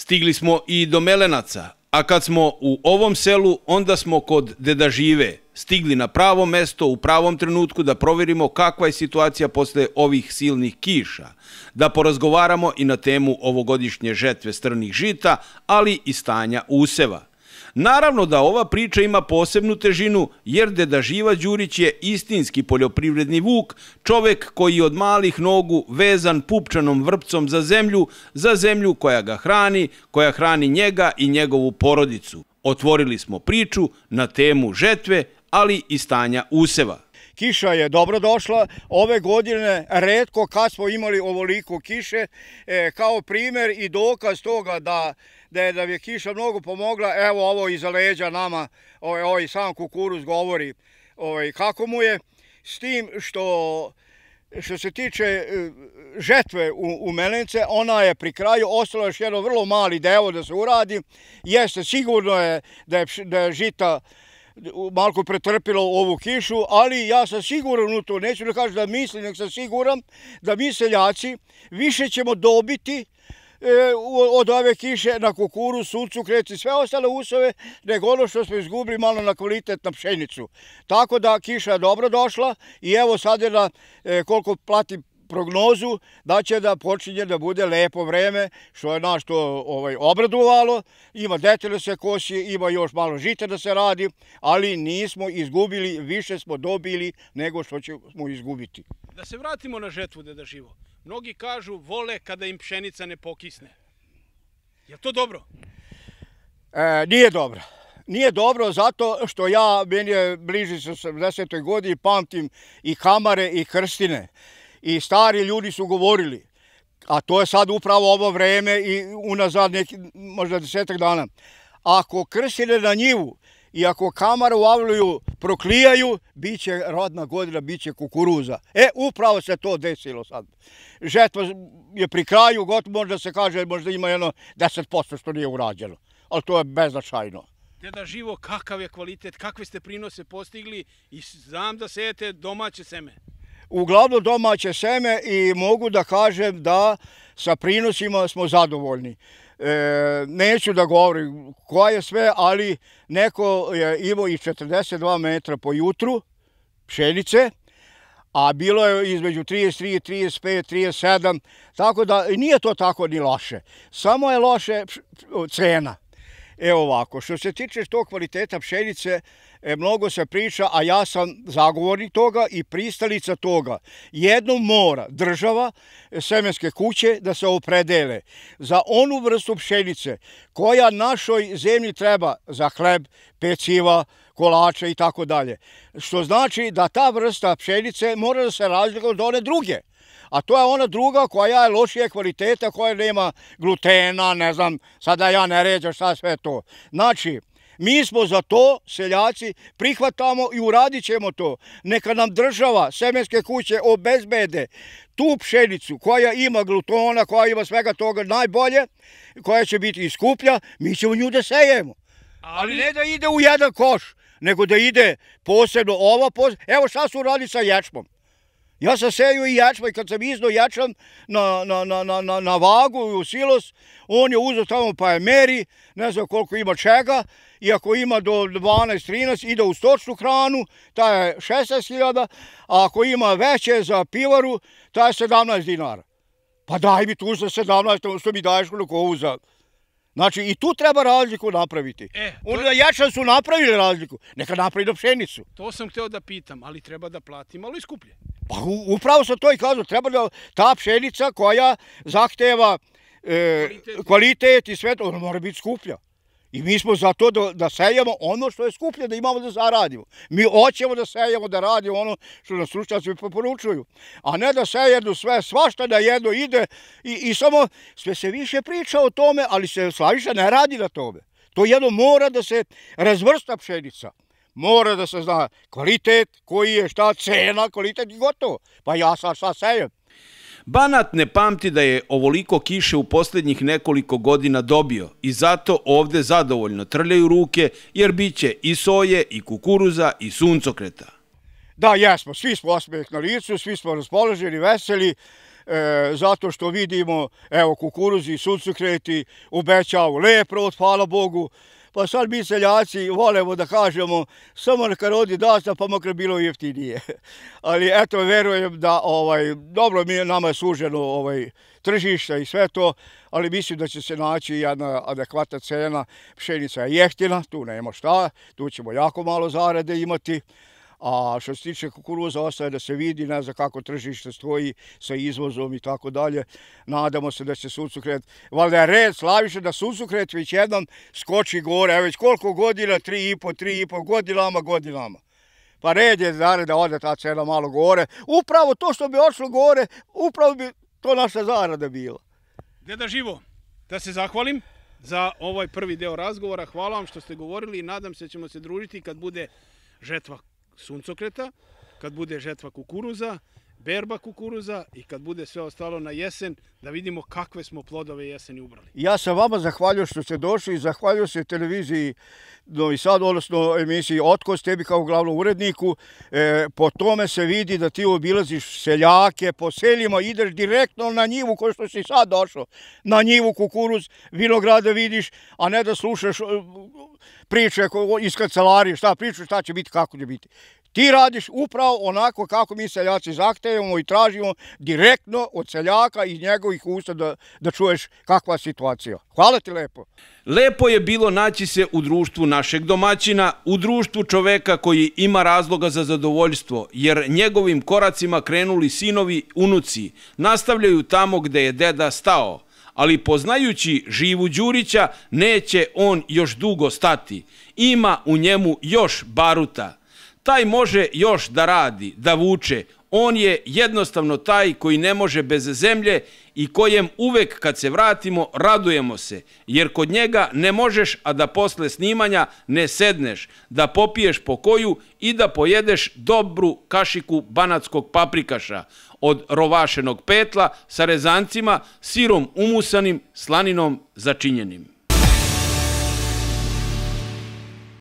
Stigli smo i do Melenaca, a kad smo u ovom selu, onda smo kod deda žive. Stigli na pravo mesto u pravom trenutku da provjerimo kakva je situacija posle ovih silnih kiša. Da porazgovaramo i na temu ovogodišnje žetve strnih žita, ali i stanja useva. Naravno da ova priča ima posebnu težinu, jer deda Živa Đurić je istinski poljoprivredni vuk, čovek koji od malih nogu vezan pupčanom vrpcom za zemlju, za zemlju koja ga hrani, koja hrani njega i njegovu porodicu. Otvorili smo priču na temu žetve, ali i stanja useva. Kiša je dobro došla, ove godine redko kad smo imali ovoliko kiše, e, kao primer i dokaz toga da da je da je kiša mnogo pomogla, evo ovo iza leđa nama, ovaj, ovaj sam kukuruz govori ovaj, kako mu je, s tim što što se tiče e, žetve u, u Melence, ona je pri kraju, ostalo je jedno vrlo mali devo da se uradi, jeste sigurno je da je, da je žita malko pretrpilo ovu kišu, ali ja sam siguran u to, neću da kažem da mislim, nek sam siguran da mi seljaci više ćemo dobiti E, od ove kiše na kukuru, sulcu, kreci, sve ostale usove, nego ono što smo izgubili malo na kvalitet na pšenicu. Tako da kiša je dobro došla i evo sad je da e, koliko plati prognozu da će da počinje da bude lepo vreme, što je naš to ovaj, obraduvalo. Ima detelje se kosi, ima još malo žite da se radi, ali nismo izgubili, više smo dobili nego što ćemo izgubiti. Da se vratimo na žetvu, deda živo. Mnogi kažu vole kada im pšenica ne pokisne. Je li to dobro? E, nije dobro. Nije dobro zato što ja, meni je bliži sa 70. godini, pamtim i kamare i krstine. I stari ljudi su govorili, a to je sad upravo ovo vreme i unazad neki, možda desetak dana. Ako krstine na njivu, i ako kamar u avluju proklijaju, bit će rodna godina, bit će kukuruza. E, upravo se to desilo sad. Žetva je pri kraju, gotovo možda se kaže, možda ima jedno 10% što nije urađeno. Ali to je beznačajno. Teda živo, kakav je kvalitet, kakve ste prinose postigli i znam da sejete domaće seme uglavno domaće seme i mogu da kažem da sa prinosima smo zadovoljni. E, neću da govorim koja je sve, ali neko je imao i 42 metra po jutru pšenice, a bilo je između 33, 35, 37, tako da nije to tako ni loše. Samo je loše cena. Evo ovako, što se tiče tog kvaliteta pšenice, e, mnogo se priča, a ja sam zagovornik toga i pristalica toga. Jedno mora država, e, semenske kuće, da se opredele za onu vrstu pšenice koja našoj zemlji treba za hleb, peciva, kolače i tako dalje. Što znači da ta vrsta pšenice mora da se razlika od one druge. A to je ona druga koja je lošije kvalitete, koja nema glutena, ne znam, sada ja ne ređam šta sve to. Znači, mi smo za to, seljaci, prihvatamo i uradit ćemo to. Neka nam država, semenske kuće, obezbede tu pšenicu koja ima glutona, koja ima svega toga najbolje, koja će biti iskuplja, mi ćemo nju da sejemo. Ali ne da ide u jedan koš, nego da ide posebno ova posebno. Evo šta su uradili sa ječmom. Ja sam seju i jačma i kad sam izno jačam na, na, na, na, na, vagu i u silos, on je uzao tamo pa je meri, ne znam koliko ima čega, i ako ima do 12-13, ide u stočnu hranu, ta je 16.000, a ako ima veće za pivaru, ta je 17 dinara. Pa daj mi tu za 17, ono što mi daješ koliko ono ovu za... Znači, i tu treba razliku napraviti. E, to... Oni da jačan su napravili razliku, neka napravi do pšenicu. To sam htio da pitam, ali treba da platim, ali i skuplje. Pa upravo sam to i kazao, treba da ta pšenica koja zahteva e, kvalitet i sve to, ona mora biti skuplja. I mi smo za to da sejamo ono što je skuplje, da imamo da zaradimo. Mi hoćemo da sejamo, da radimo ono što nas slučajci poporučuju. A ne da sejedu sve, svašta da jedno ide i samo sve se više priča o tome, ali se sva više ne radi na tome. To jedno mora da se razvrsta Pšenica mora da se zna kvalitet, koji je šta cena, kvalitet i gotovo. Pa ja sam sa sejem. Banat ne pamti da je ovoliko kiše u posljednjih nekoliko godina dobio i zato ovde zadovoljno trljaju ruke jer bit će i soje i kukuruza i suncokreta. Da, jesmo, svi smo osmijek na licu, svi smo raspoloženi, veseli, e, zato što vidimo, evo, kukuruzi i suncokreti obećavu lepro, hvala Bogu, Pa sad mi seljaci volemo da kažemo samo neka rodi dasta pa makar bilo jeftinije. Ali eto verujem da ovaj dobro mi nama je suženo ovaj tržišta i sve to, ali mislim da će se naći jedna adekvatna cena. Pšenica je jeftina, tu nema šta, tu ćemo jako malo zarade imati. A što se tiče kukuruza, ostaje da se vidi, ne znam kako tržište stoji sa izvozom i tako dalje. Nadamo se da će suncokret, valjda je red slaviše da suncokret već jednom skoči gore, već koliko godina, tri i po, tri i po, godinama, godinama. Pa red je zare da ode ta cena malo gore. Upravo to što bi ošlo gore, upravo bi to naša zarada bila. Deda Živo, da se zahvalim za ovaj prvi deo razgovora. Hvala vam što ste govorili i nadam se da ćemo se družiti kad bude žetva suncokreta, kad bude žetva kukuruza, berba kukuruza i kad bude sve ostalo na jesen, da vidimo kakve smo plodove jeseni ubrali. Ja sam vama zahvaljujem što ste došli i zahvaljujem se televiziji Novi Sad, odnosno emisiji Otkos, tebi kao glavnom uredniku. E, po tome se vidi da ti obilaziš seljake, po seljima ideš direktno na njivu koju što si sad došao, na njivu kukuruz, vinograde vidiš, a ne da slušaš e, priče iz kancelarije, šta priču, šta će biti, kako će biti. Ti radiš upravo onako kako mi seljaci zahtevamo i tražimo direktno od seljaka iz njegovih usta da, da čuješ kakva je situacija. Hvala ti lepo. Lepo je bilo naći se u društvu našeg domaćina, u društvu čoveka koji ima razloga za zadovoljstvo, jer njegovim koracima krenuli sinovi, unuci, nastavljaju tamo gde je deda stao. Ali poznajući živu Đurića, neće on još dugo stati. Ima u njemu još baruta taj može još da radi, da vuče. On je jednostavno taj koji ne može bez zemlje i kojem uvek kad se vratimo radujemo se, jer kod njega ne možeš, a da posle snimanja ne sedneš, da popiješ pokoju i da pojedeš dobru kašiku banatskog paprikaša od rovašenog petla sa rezancima, sirom umusanim, slaninom začinjenim.